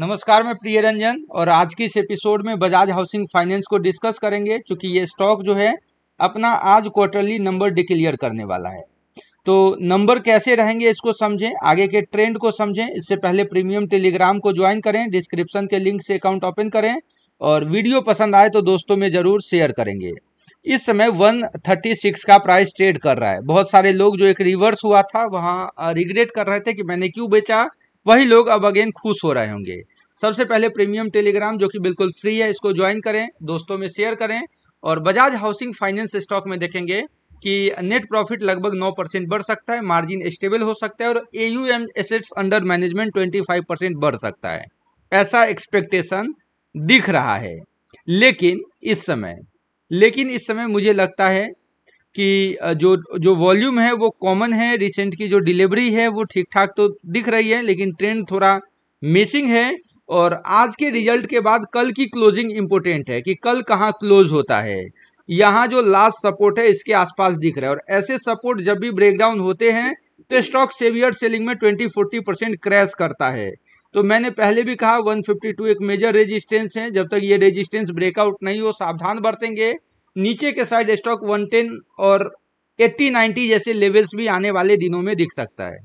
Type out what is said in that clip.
नमस्कार मैं प्रिय रंजन और आज की इस एपिसोड में बजाज हाउसिंग फाइनेंस को डिस्कस करेंगे क्योंकि ये स्टॉक जो है अपना आज क्वार्टरली नंबर डिक्लियर करने वाला है तो नंबर कैसे रहेंगे इसको समझें आगे के ट्रेंड को समझें इससे पहले प्रीमियम टेलीग्राम को ज्वाइन करें डिस्क्रिप्शन के लिंक से अकाउंट ओपन करें और वीडियो पसंद आए तो दोस्तों में ज़रूर शेयर करेंगे इस समय 136 का प्राइस ट्रेड कर रहा है बहुत सारे लोग जो एक रिवर्स हुआ था वहाँ रिग्रेट कर रहे थे कि मैंने क्यों बेचा वही लोग अब अगेन खुश हो रहे होंगे सबसे पहले प्रीमियम टेलीग्राम जो कि बिल्कुल फ्री है इसको ज्वाइन करें दोस्तों में शेयर करें और बजाज हाउसिंग फाइनेंस स्टॉक में देखेंगे कि नेट प्रॉफिट लगभग 9 परसेंट बढ़ सकता है मार्जिन स्टेबल हो सकता है और AUM assets under management 25 percent बढ़ सकता है ऐसा एक्सपेक्टेशन दिख रहा है लेकिन इस समय लेकिन इस समय मुझे लगता है कि जो जो वॉल्यूम है वो कॉमन है रिसेंट की जो डिलीवरी है वो ठीक ठाक तो दिख रही है लेकिन ट्रेंड थोड़ा मिसिंग है और आज के रिजल्ट के बाद कल की क्लोजिंग इम्पोर्टेंट है कि कल कहाँ क्लोज होता है यहाँ जो लास्ट सपोर्ट है इसके आसपास दिख रहा है और ऐसे सपोर्ट जब भी ब्रेकडाउन होते हैं तो स्टॉक सेवियर सेलिंग में ट्वेंटी फोर्टी परसेंट क्रैश करता है तो मैंने पहले भी कहा 152 एक मेजर रेजिस्टेंस है जब तक ये रेजिस्टेंस ब्रेकआउट नहीं हो सावधान बरतेंगे नीचे के साइड स्टॉक 110 और 80 90 जैसे लेवल्स भी आने वाले दिनों में दिख सकता है